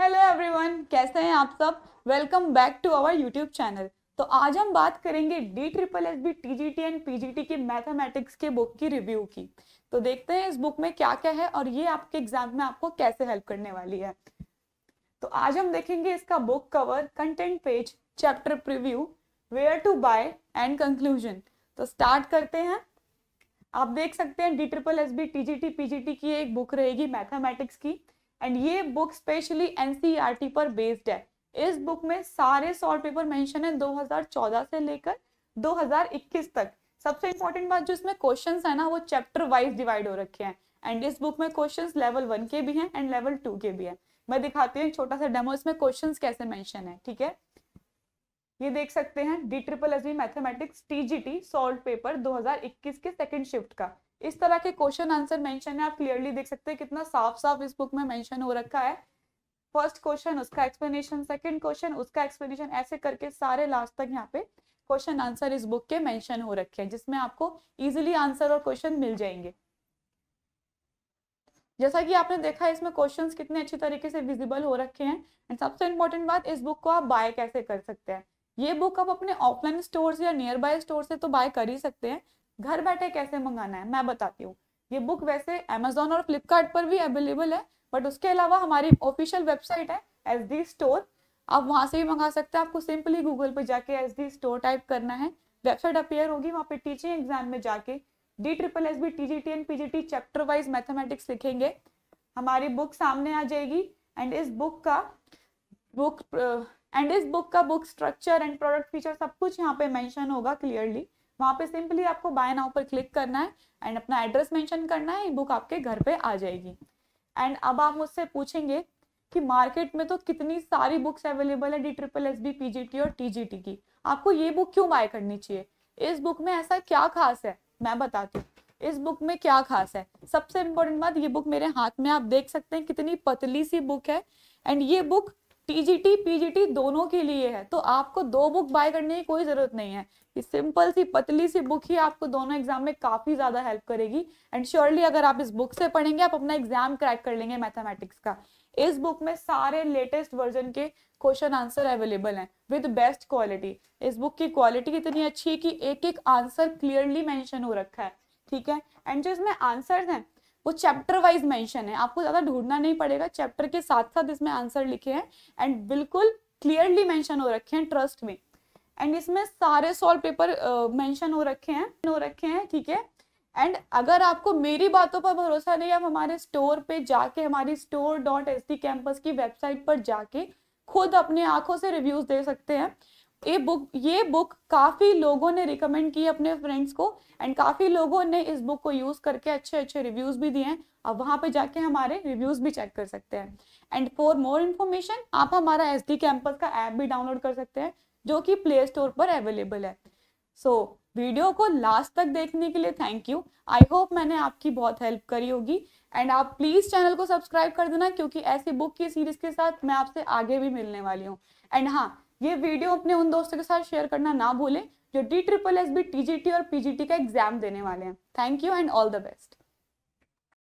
hello everyone कैसे हैं आप सब welcome back to our YouTube channel तो आज हम बात करेंगे D triple S B T G T and P G T की मैथमेटिक्स के बुक की रिव्यू की तो देखते हैं इस बुक में क्या क्या है और ये आपके एग्जाम में आपको कैसे हेल्प करने वाली है तो आज हम देखेंगे इसका book cover content page chapter preview where to buy and conclusion तो स्टार्ट करते हैं आप देख सकते हैं D triple S B T G T P G T की एक बुक रहेगी मैथमेटिक्स की एंड ये बुक स्पेशली एनसीईआरटी पर बेस्ड है इस बुक में सारे सॉल्ट पेपर मेंशन है 2014 से लेकर 2021 तक सबसे इंपॉर्टेंट बात जो इसमें क्वेश्चन है ना वो चैप्टर वाइज डिवाइड हो रखे हैं एंड इस बुक में क्वेश्चन लेवल वन के भी हैं एंड लेवल टू के भी हैं मैं दिखाती हूँ छोटा सा डेमो इसमें क्वेश्चन कैसे मैंशन है ठीक है ये देख सकते हैं D triple S mathematics T G T solved paper 2021 के सेकंड शिफ्ट का इस तरह के क्वेश्चन आंसर मेंशन है आप क्लियरली देख सकते हैं कितना साफ साफ इस बुक में मेंशन हो रखा है फर्स्ट क्वेश्चन उसका एक्सप्लेनेशन सेकंड क्वेश्चन उसका एक्सप्लेनेशन ऐसे करके सारे लास्ट तक यहाँ पे क्वेश्चन आंसर इस बुक के मेंशन हो रखे हैं जिसमें आपको इजिली आंसर और क्वेश्चन मिल जाएंगे जैसा कि आपने देखा इसमें क्वेश्चन कितने अच्छी तरीके से विजिबल हो रखे हैं एंड सबसे इम्पोर्टेंट बात इस बुक को आप बाय कैसे कर सकते हैं ये बुक आप अपने ऑफलाइन स्टोर या नियर बाय स्टोर से तो बाय कर ही सकते हैं घर बैठे कैसे मंगाना है मैं बताती हूँ ये बुक वैसे अमेजोन और फ्लिपकार्ट पर भी अवेलेबल है बट उसके अलावा हमारी ऑफिशियल वेबसाइट है एस डी स्टोर आप वहाँ से भी मंगा सकते हैं आपको सिंपली गूगल पर जाके एस डी स्टोर टाइप करना है वेबसाइट अपेयर होगी वहाँ पे टीचिंग एग्जाम में जाके D triple S B T G T and P G T chapter wise mathematics लिखेंगे हमारी बुक सामने आ जाएगी एंड इस बुक का बुक एंड uh, इस बुक का book structure and product feature सब कुछ यहाँ पे मेंशन होगा क्लियरली वहाँ पे सिंपली आपको बाय नाउ पर क्लिक करना है एंड अपना एड्रेस मेंशन करना है बुक आपके घर पे आ जाएगी एंड अब आप मुझसे पूछेंगे कि मार्केट में तो कितनी सारी बुक्स अवेलेबल है D triple S B PGT और टीजीटी की आपको ये बुक क्यों बाय करनी चाहिए इस बुक में ऐसा क्या खास है मैं बताती हूँ इस बुक में क्या खास है सबसे इम्पोर्टेंट बात ये बुक मेरे हाथ में आप देख सकते हैं कितनी पतली सी बुक है एंड ये बुक टीजीटी पीजीटी दोनों के लिए है तो आपको दो बुक बाय करने की कोई ज़रूरत नहीं है ये सिंपल सी पतली सी बुक ही आपको दोनों एग्जाम में काफ़ी ज़्यादा हेल्प करेगी एंड श्योरली अगर आप इस बुक से पढ़ेंगे आप अपना एग्जाम क्रैक कर लेंगे मैथमेटिक्स का इस बुक में सारे लेटेस्ट वर्जन के क्वेश्चन आंसर अवेलेबल हैं विद बेस्ट क्वालिटी इस बुक की क्वालिटी इतनी अच्छी है कि एक एक आंसर क्लियरली मेंशन हो रखा है ठीक है एंड जो इसमें आंसर्स हैं वो चैप्टर वाइज मेंशन है आपको ज़्यादा ढूंढना नहीं पड़ेगा चैप्टर के साथ साथ इसमें आंसर लिखे हैं एंड बिल्कुल क्लियरली मेंशन हो रखे हैं ट्रस्ट में एंड इसमें सारे सॉल्व पेपर मेंशन हो रखे हैं हो रखे हैं ठीक है एंड अगर आपको मेरी बातों पर भरोसा नहीं आप हमारे स्टोर पे जाके हमारी स्टोर डॉट एस की वेबसाइट पर जाके खुद अपने आंखों से रिव्यूज दे सकते हैं ये बुक ये बुक काफ़ी लोगों ने रिकमेंड की अपने फ्रेंड्स को एंड काफ़ी लोगों ने इस बुक को यूज़ करके अच्छे अच्छे रिव्यूज़ भी दिए हैं अब वहाँ पे जाके हमारे रिव्यूज़ भी चेक कर सकते हैं एंड फॉर मोर इन्फॉर्मेशन आप हमारा एस डी कैंपस का ऐप भी डाउनलोड कर सकते हैं जो कि प्ले स्टोर पर अवेलेबल है सो so, वीडियो को लास्ट तक देखने के लिए थैंक यू आई होप मैंने आपकी बहुत हेल्प करी होगी एंड आप प्लीज़ चैनल को सब्सक्राइब कर देना क्योंकि ऐसी बुक की सीरीज़ के साथ मैं आपसे आगे भी मिलने वाली हूँ एंड हाँ ये वीडियो अपने उन दोस्तों के साथ शेयर करना ना भूलें जो D triple S B T G T और पी जी टी का एग्जाम देने वाले हैं thank you and all the best